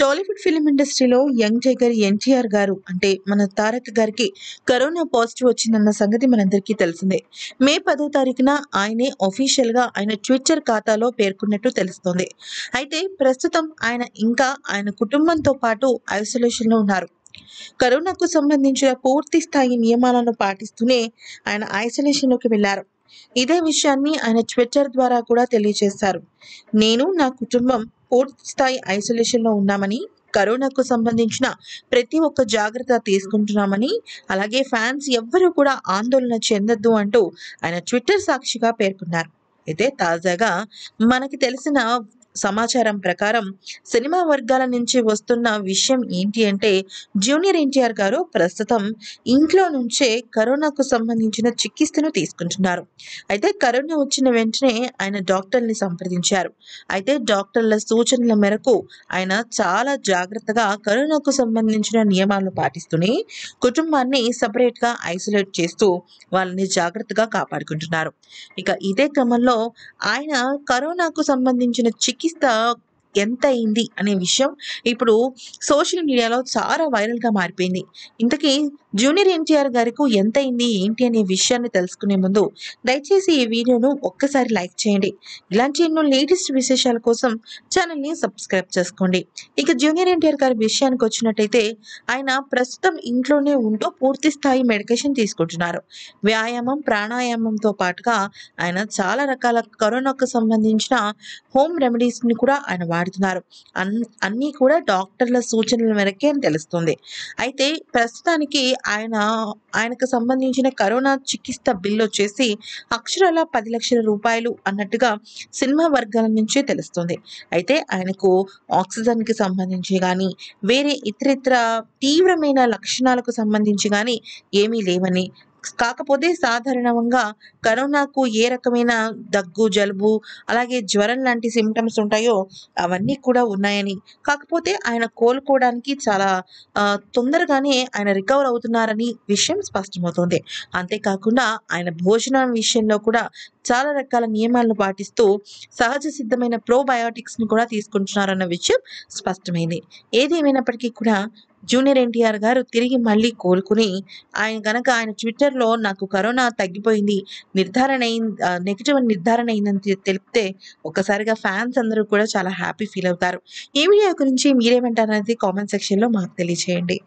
Tollywood film ఇండస్ట్రీలో young tiger NTR గారు అంటే మన తారక్ గారికి కరోనా పాజిటివ్ వచ్చిందన్న సంగతి మనందరికీ తెలిసిందే మే పదో తారీఖున ఆయనే గా ఆయన ట్విట్టర్ ఖాతాలో పేర్కొన్నట్టు తెలుస్తోంది అయితే ప్రస్తుతం ఆయన ఇంకా ఆయన కుటుంబంతో పాటు ఐసోలేషన్లో ఉన్నారు కరోనాకు సంబంధించిన పూర్తి స్థాయి నియమాలను పాటిస్తూనే ఆయన ఐసోలేషన్లోకి వెళ్లారు ఇదే విషయాన్ని ఆయన ట్విట్టర్ ద్వారా కూడా తెలియజేశారు నేను నా కుటుంబం పూర్తి స్థాయి ఐసోలేషన్ లో ఉన్నామని కరోనాకు సంబంధించిన ప్రతి ఒక్క జాగ్రత్త తీసుకుంటున్నామని అలాగే ఫ్యాన్స్ ఎవ్వరూ కూడా ఆందోళన చెందొద్దు అంటూ ఆయన ట్విట్టర్ సాక్షిగా పేర్కొన్నారు అయితే తాజాగా మనకి తెలిసిన సమాచారం ప్రకారం సినిమా వర్గాల నుంచి వస్తున్న విషయం ఏంటి అంటే జూనియర్ ఎన్టీఆర్ గారు ప్రస్తుతం ఇంట్లో నుంచే కరోనాకు సంబంధించిన చికిత్సను తీసుకుంటున్నారు అయితే కరోనా వచ్చిన వెంటనే ఆయన డాక్టర్ని సంప్రదించారు అయితే డాక్టర్ల సూచనల మేరకు ఆయన చాలా జాగ్రత్తగా కరోనాకు సంబంధించిన నియమాలను పాటిస్తూనే కుటుంబాన్ని సపరేట్గా ఐసోలేట్ చేస్తూ వాళ్ళని జాగ్రత్తగా కాపాడుకుంటున్నారు ఇక ఇదే క్రమంలో ఆయన కరోనాకు సంబంధించిన చికిత్స చికిత్స ఎంత అయింది అనే విషయం ఇప్పుడు సోషల్ మీడియాలో చాలా వైరల్గా మారిపోయింది ఇంతకీ జూనియర్ ఎన్టీఆర్ గారికి ఎంత అయింది ఏంటి అనే విషయాన్ని తెలుసుకునే ముందు దయచేసి ఈ వీడియోను ఒక్కసారి లైక్ చేయండి ఇలాంటి ఎన్నో లేటెస్ట్ విశేషాల కోసం ఛానల్ని సబ్స్క్రైబ్ చేసుకోండి ఇక జూనియర్ ఎన్టీఆర్ గారి విషయానికి వచ్చినట్టయితే ఆయన ప్రస్తుతం ఇంట్లోనే ఉంటూ పూర్తి స్థాయి మెడికేషన్ తీసుకుంటున్నారు వ్యాయామం ప్రాణాయామంతో పాటుగా ఆయన చాలా రకాల కరోనాకు సంబంధించిన హోమ్ రెమెడీస్ని కూడా ఆయన వాడుతున్నారు అన్నీ కూడా డాక్టర్ల సూచనల మేరకే అని తెలుస్తుంది అయితే ప్రస్తుతానికి ఆయన ఆయనకు సంబంధించిన కరోనా చికిత్స బిల్లు వచ్చేసి అక్షరాల పది లక్షల రూపాయలు అన్నట్టుగా సినిమా వర్గాల నుంచే తెలుస్తుంది అయితే ఆయనకు ఆక్సిజన్కి సంబంధించి కానీ వేరే ఇతరితర తీవ్రమైన లక్షణాలకు సంబంధించి కానీ ఏమీ లేవని కాకపోతే సాధారణంగా కరోనాకు ఏ రకమైన దగ్గు జలుబు అలాగే జ్వరం లాంటి సిమ్టమ్స్ ఉంటాయో అవన్నీ కూడా ఉన్నాయని కాకపోతే ఆయన కోలుకోవడానికి చాలా తొందరగానే ఆయన రికవర్ అవుతున్నారని విషయం స్పష్టమవుతుంది అంతేకాకుండా ఆయన భోజనం విషయంలో కూడా చాలా రకాల నియమాలను పాటిస్తూ సహజ సిద్ధమైన ప్రోబయోటిక్స్ని కూడా తీసుకుంటున్నారన్న విషయం స్పష్టమైంది ఏది ఏమైనప్పటికీ కూడా జూనియర్ ఎన్టీఆర్ గారు తిరిగి మళ్ళీ కోలుకుని ఆయన గనక ఆయన ట్విట్టర్లో నాకు కరోనా తగ్గిపోయింది నిర్ధారణ అయింది నెగిటివ్ నిర్ధారణ అయిందని తెలిపితే ఒక్కసారిగా ఫ్యాన్స్ అందరూ కూడా చాలా హ్యాపీ ఫీల్ అవుతారు ఈ వీడియో గురించి మీరేమంటారు అనేది కామెంట్ సెక్షన్లో మాకు తెలియచేయండి